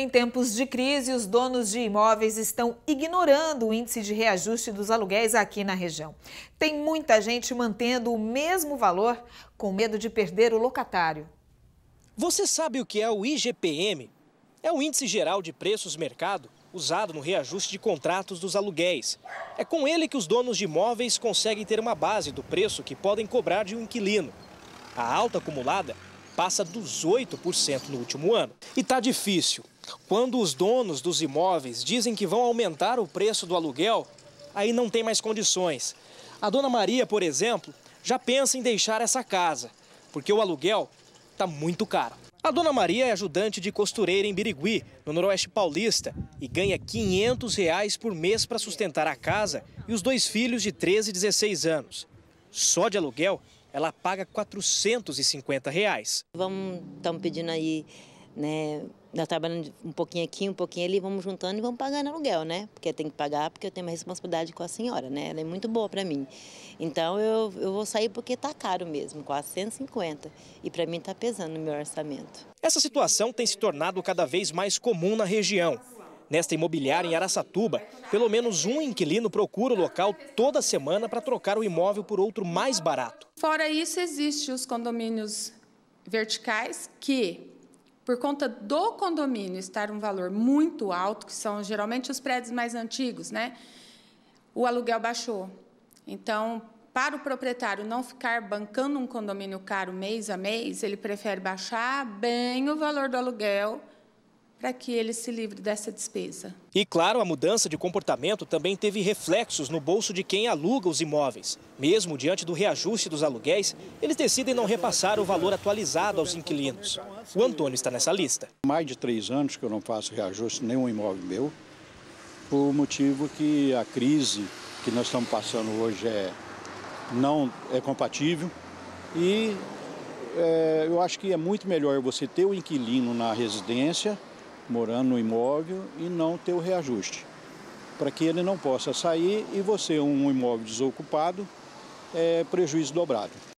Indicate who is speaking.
Speaker 1: Em tempos de crise, os donos de imóveis estão ignorando o índice de reajuste dos aluguéis aqui na região. Tem muita gente mantendo o mesmo valor com medo de perder o locatário. Você sabe o que é o IGPM? É o Índice Geral de Preços Mercado usado no reajuste de contratos dos aluguéis. É com ele que os donos de imóveis conseguem ter uma base do preço que podem cobrar de um inquilino. A alta acumulada passa dos 8% no último ano. E está difícil. Quando os donos dos imóveis dizem que vão aumentar o preço do aluguel, aí não tem mais condições. A dona Maria, por exemplo, já pensa em deixar essa casa, porque o aluguel está muito caro. A dona Maria é ajudante de costureira em Birigui, no Noroeste Paulista, e ganha R$ 500 reais por mês para sustentar a casa e os dois filhos de 13 e 16 anos. Só de aluguel, ela paga R$ 450. Reais.
Speaker 2: Vamos, estamos pedindo aí né? Nós trabalhando um pouquinho aqui, um pouquinho ali, vamos juntando e vamos pagando aluguel, né? Porque tem que pagar, porque eu tenho uma responsabilidade com a senhora, né? Ela é muito boa para mim. Então eu, eu vou sair porque tá caro mesmo, quase 150. E para mim tá pesando no meu orçamento.
Speaker 1: Essa situação tem se tornado cada vez mais comum na região. Nesta imobiliária em Araçatuba, pelo menos um inquilino procura o local toda semana para trocar o imóvel por outro mais barato.
Speaker 3: Fora isso, existem os condomínios verticais que por conta do condomínio estar um valor muito alto, que são geralmente os prédios mais antigos, né? O aluguel baixou. Então, para o proprietário não ficar bancando um condomínio caro mês a mês, ele prefere baixar bem o valor do aluguel para que ele se livre dessa despesa.
Speaker 1: E claro, a mudança de comportamento também teve reflexos no bolso de quem aluga os imóveis. Mesmo diante do reajuste dos aluguéis, eles decidem não repassar o valor atualizado aos inquilinos. O Antônio está nessa lista.
Speaker 4: Mais de três anos que eu não faço reajuste nenhum imóvel meu, por motivo que a crise que nós estamos passando hoje é, não é compatível e é, eu acho que é muito melhor você ter o inquilino na residência morando no imóvel e não ter o reajuste, para que ele não possa sair e você, um imóvel desocupado, é prejuízo dobrado.